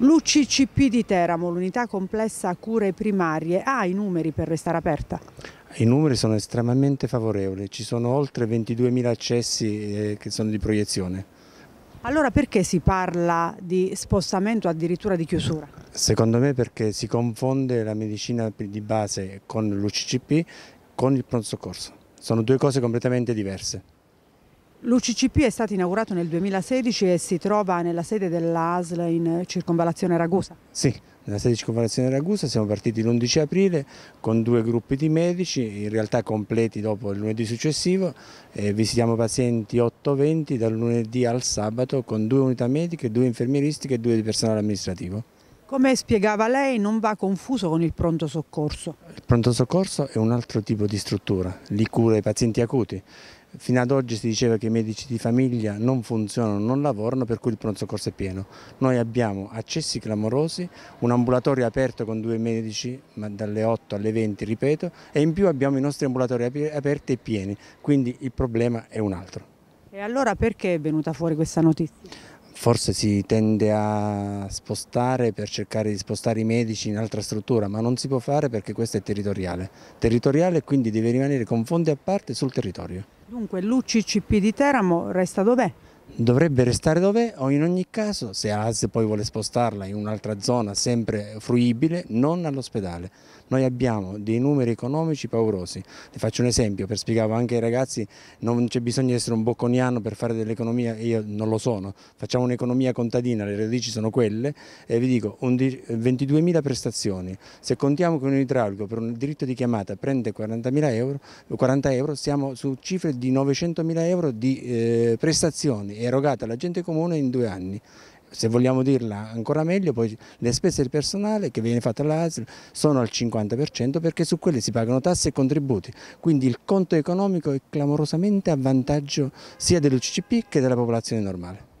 L'UCCP di Teramo, l'unità complessa cure primarie, ha i numeri per restare aperta? I numeri sono estremamente favorevoli, ci sono oltre 22.000 accessi eh, che sono di proiezione. Allora perché si parla di spostamento addirittura di chiusura? Secondo me perché si confonde la medicina di base con l'UCCP con il pronto soccorso. Sono due cose completamente diverse. L'UCCP è stato inaugurato nel 2016 e si trova nella sede dell'ASL in circonvalazione Ragusa. Sì, nella sede di circonvalazione Ragusa siamo partiti l'11 aprile con due gruppi di medici, in realtà completi dopo il lunedì successivo, eh, visitiamo pazienti 8-20 dal lunedì al sabato con due unità mediche, due infermieristiche e due di personale amministrativo. Come spiegava lei, non va confuso con il pronto soccorso. Il pronto soccorso è un altro tipo di struttura, li cura i pazienti acuti. Fino ad oggi si diceva che i medici di famiglia non funzionano, non lavorano, per cui il pronto soccorso è pieno. Noi abbiamo accessi clamorosi, un ambulatorio aperto con due medici, ma dalle 8 alle 20, ripeto, e in più abbiamo i nostri ambulatori aperti e pieni, quindi il problema è un altro. E allora perché è venuta fuori questa notizia? forse si tende a spostare per cercare di spostare i medici in altra struttura, ma non si può fare perché questo è territoriale. Territoriale quindi deve rimanere con fondi a parte sul territorio. Dunque l'UCCP di Teramo resta dov'è? dovrebbe restare dov'è o in ogni caso se AS poi vuole spostarla in un'altra zona sempre fruibile non all'ospedale. Noi abbiamo dei numeri economici paurosi, vi faccio un esempio per spiegare anche ai ragazzi non c'è bisogno di essere un bocconiano per fare dell'economia, io non lo sono, facciamo un'economia contadina, le radici sono quelle e vi dico 22.000 prestazioni, se contiamo che un idraulico per un diritto di chiamata prende 40, euro, 40 euro siamo su cifre di 900.000 euro di eh, prestazioni erogata alla gente comune in due anni. Se vogliamo dirla ancora meglio, poi le spese del personale che viene fatta all'ASL sono al 50% perché su quelle si pagano tasse e contributi, quindi il conto economico è clamorosamente a vantaggio sia dell'UCCP che della popolazione normale.